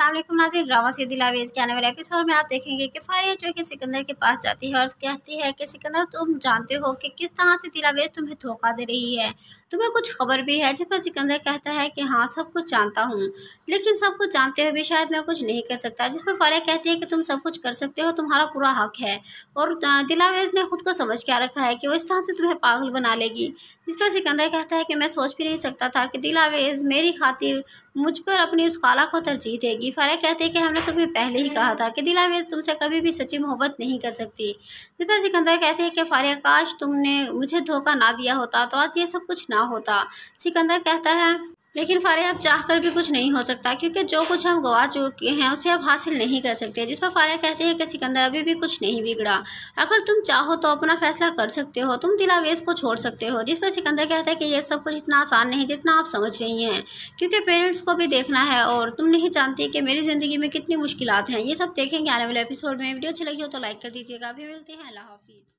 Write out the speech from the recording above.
Aslam नाजिर drama से दिलावे इसके आने वाले एपिसोड में आप देखेंगे कि फारिया जो कि सिकंदर के पास जाती है और कहती है कि सिकंदर तुम जानते हो कि किस तरह से दिलावेज तुम्हें धोखा दे रही है तुम्हें कुछ खबर भी है जिस पर सिकंदर कहता है कि हाँ सब कुछ जानता हूँ लेकिन सब कुछ जानते हुए भी शायद मैं कुछ नहीं कर सकता जिस पर फारिया कहती है कि तुम सब कुछ कर सकते हो तुम्हारा पूरा हक है और दिलावेज ने खुद को समझ क्या रखा है कि वो इस तरह से तुम्हें पागल बना लेगी जिस पर सिकंदर कहता है कि मैं सोच भी नहीं सकता था कि दिलावेज मेरी खातिर मुझ पर अपनी उस खाला को तरजीह देगी फ़रा कहते कि हमने तुम्हें पहले ही कहा था कि दिलावेज तुमसे कभी भी सच्ची मोहब्बत नहीं कर सकती दिलपा सिकंदर कहते हैं कि फ़ारिया काश तुमने मुझे धोखा ना दिया होता तो आज ये सब कुछ ना होता सिकंदर कहता है लेकिन फ़ारे अब चाह कर भी कुछ नहीं हो सकता क्योंकि जो कुछ हम गवा चुके हैं उसे अब हासिल नहीं कर सकते जिस पर फ़ारे कहते हैं कि सिकंदर अभी भी कुछ नहीं बिगड़ा अगर तुम चाहो तो अपना फैसला कर सकते हो तुम दिलावेज को छोड़ सकते हो जिस पर सिकंदर कहता है कि यह सब कुछ इतना आसान नहीं जितना आप समझ रही हैं क्योंकि पेरेंट्स को भी देखना है और तुम नहीं जानती कि मेरी ज़िंदगी में कितनी मुश्किल हैं ये सब देखेंगे आने वाले एपिसोड में वीडियो अच्छी लगी हो तो लाइक कर दीजिएगा अभी मिलते हैं अल्लाह हाफिज़